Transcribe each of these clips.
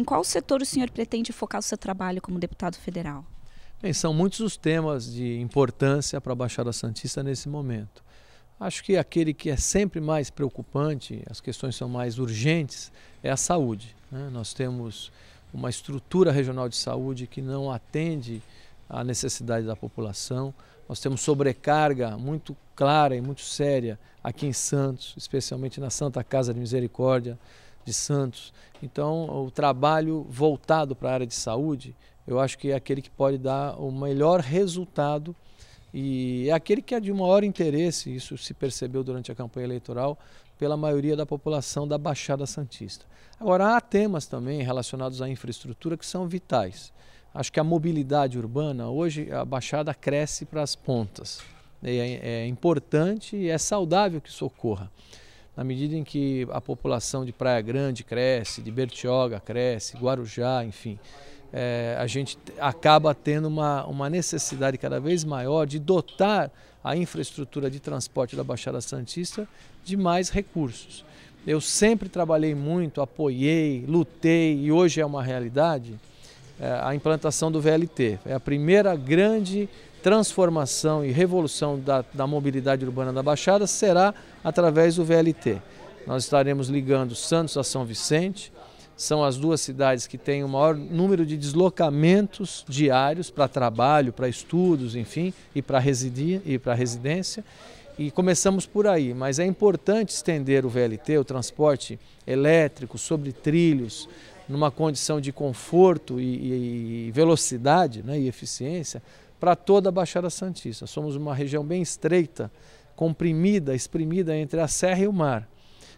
Em qual setor o senhor pretende focar o seu trabalho como deputado federal? Bem, são muitos os temas de importância para a Baixada Santista nesse momento. Acho que aquele que é sempre mais preocupante, as questões são mais urgentes, é a saúde. Né? Nós temos uma estrutura regional de saúde que não atende à necessidade da população. Nós temos sobrecarga muito clara e muito séria aqui em Santos, especialmente na Santa Casa de Misericórdia de Santos. Então, o trabalho voltado para a área de saúde, eu acho que é aquele que pode dar o melhor resultado e é aquele que é de maior interesse, isso se percebeu durante a campanha eleitoral, pela maioria da população da Baixada Santista. Agora, há temas também relacionados à infraestrutura que são vitais. Acho que a mobilidade urbana, hoje a Baixada cresce para as pontas. É, é, é importante e é saudável que isso ocorra. Na medida em que a população de Praia Grande cresce, de Bertioga cresce, Guarujá, enfim, é, a gente acaba tendo uma, uma necessidade cada vez maior de dotar a infraestrutura de transporte da Baixada Santista de mais recursos. Eu sempre trabalhei muito, apoiei, lutei e hoje é uma realidade é, a implantação do VLT. É a primeira grande transformação e revolução da, da mobilidade urbana da Baixada será através do VLT. Nós estaremos ligando Santos a São Vicente, são as duas cidades que têm o maior número de deslocamentos diários para trabalho, para estudos, enfim, e para residir e para residência. E começamos por aí, mas é importante estender o VLT, o transporte elétrico, sobre trilhos, numa condição de conforto e, e velocidade né, e eficiência para toda a Baixada Santista. Somos uma região bem estreita, comprimida, exprimida entre a serra e o mar.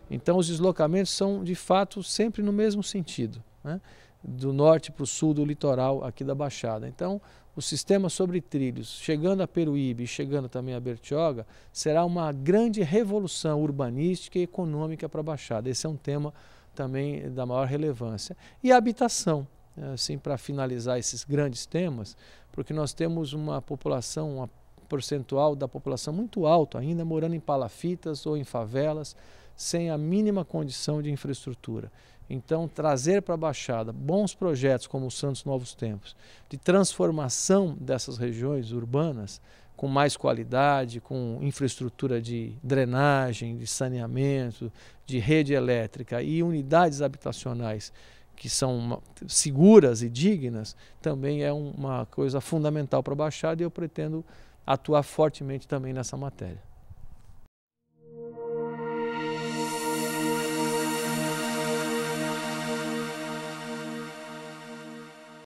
Então os deslocamentos são de fato sempre no mesmo sentido, né? do norte para o sul do litoral aqui da Baixada. Então o sistema sobre trilhos, chegando a Peruíbe e chegando também a Bertioga, será uma grande revolução urbanística e econômica para a Baixada. Esse é um tema também da maior relevância. E a habitação assim para finalizar esses grandes temas, porque nós temos uma população, um percentual da população muito alto ainda morando em palafitas ou em favelas, sem a mínima condição de infraestrutura. Então, trazer para a Baixada bons projetos como o Santos Novos Tempos, de transformação dessas regiões urbanas com mais qualidade, com infraestrutura de drenagem, de saneamento, de rede elétrica e unidades habitacionais que são seguras e dignas, também é uma coisa fundamental para a Baixada e eu pretendo atuar fortemente também nessa matéria.